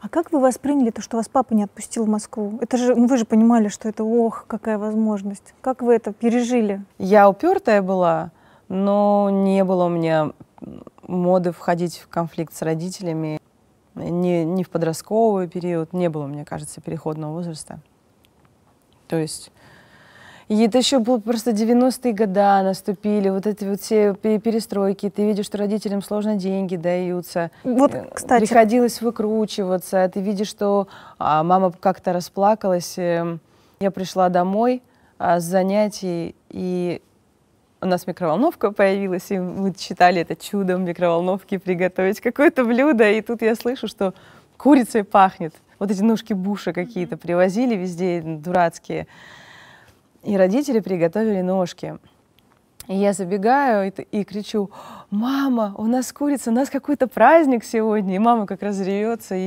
А как вы восприняли то, что вас папа не отпустил в Москву? Это же, ну вы же понимали, что это ох, какая возможность. Как вы это пережили? Я упертая была, но не было у меня моды входить в конфликт с родителями. Не, не в подростковый период, не было, мне кажется, переходного возраста. То есть и это еще было просто 90-е года наступили, вот эти вот все перестройки, ты видишь, что родителям сложно деньги даются. Вот, э, кстати. Приходилось выкручиваться, а ты видишь, что а, мама как-то расплакалась. Эм, я пришла домой а, с занятий, и у нас микроволновка появилась, и мы считали это чудом микроволновки приготовить какое-то блюдо, и тут я слышу, что курицей пахнет. Вот эти ножки буша какие-то привозили везде дурацкие. И родители приготовили ножки. И я забегаю и, и кричу, мама, у нас курица, у нас какой-то праздник сегодня. И мама как разревется. И